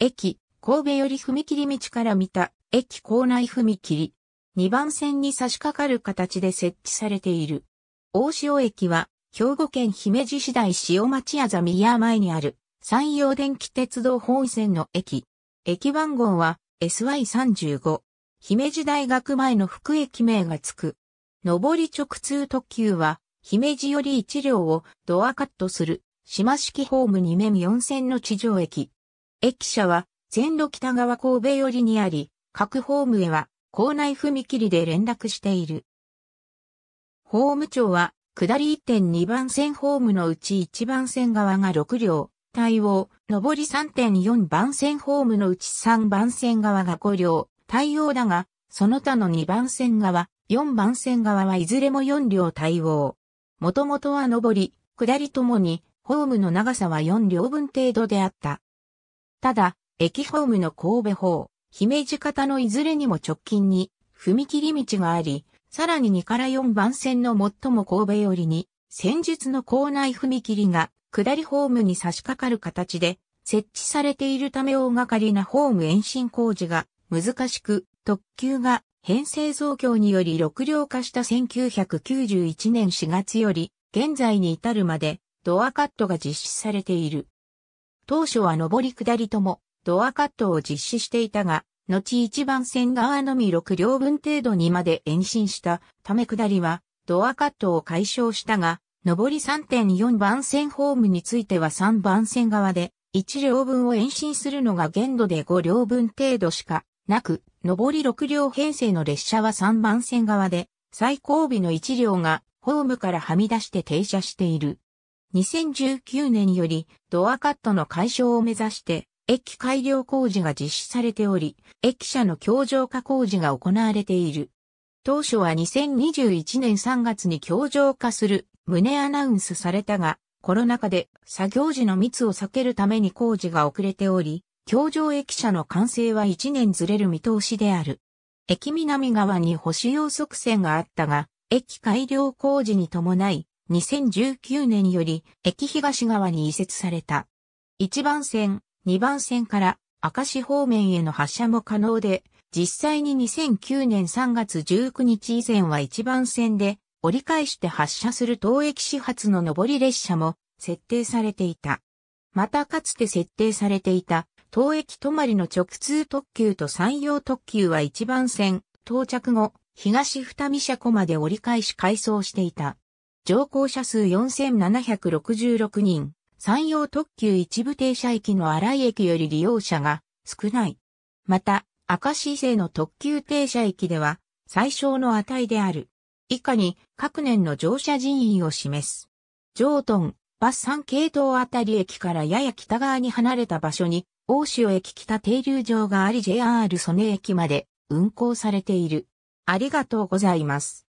駅、神戸より踏切道から見た、駅構内踏切。2番線に差し掛かる形で設置されている。大塩駅は、兵庫県姫路市大塩町あざみや前にある、山陽電気鉄道本線の駅。駅番号は、SY35。姫路大学前の副駅名がつく。上り直通特急は、姫路より1両をドアカットする、島式ホーム2面4線の地上駅。駅舎は線路北側神戸寄りにあり、各ホームへは校内踏切で連絡している。ホームは下り1.2番線ホームのうち1番線側が6両、対応、上り3.4番線ホームのうち3番線側が5両、対応だが、その他の2番線側、4番線側はいずれも4両対応。もともとは上り、下りともに、ホームの長さは4両分程度であった。ただ、駅ホームの神戸方、姫路方のいずれにも直近に踏切道があり、さらに2から4番線の最も神戸寄りに、先日の校内踏切が下りホームに差し掛かる形で設置されているため大掛かりなホーム延伸工事が難しく、特急が編成増強により6両化した1991年4月より現在に至るまでドアカットが実施されている。当初は上り下りともドアカットを実施していたが、後一番線側のみ6両分程度にまで延伸したため下りはドアカットを解消したが、上り3.4番線ホームについては3番線側で1両分を延伸するのが限度で5両分程度しかなく、上り6両編成の列車は3番線側で最後尾の1両がホームからはみ出して停車している。2019年よりドアカットの解消を目指して駅改良工事が実施されており、駅舎の強浄化工事が行われている。当初は2021年3月に強浄化する旨アナウンスされたが、コロナ禍で作業時の密を避けるために工事が遅れており、強上駅舎の完成は1年ずれる見通しである。駅南側に保守用側線があったが、駅改良工事に伴い、2019年より駅東側に移設された。1番線、2番線から明石方面への発車も可能で、実際に2009年3月19日以前は1番線で折り返して発車する当駅始発の上り列車も設定されていた。またかつて設定されていた当駅止まりの直通特急と山陽特急は1番線到着後、東二見車庫まで折り返し回送していた。乗降者数4766人、山陽特急一部停車駅の荒井駅より利用者が少ない。また、明石勢の特急停車駅では、最小の値である。以下に、各年の乗車人員を示す。上トバス3系統あたり駅からやや北側に離れた場所に、大潮駅北停留場があり JR 曽根駅まで運行されている。ありがとうございます。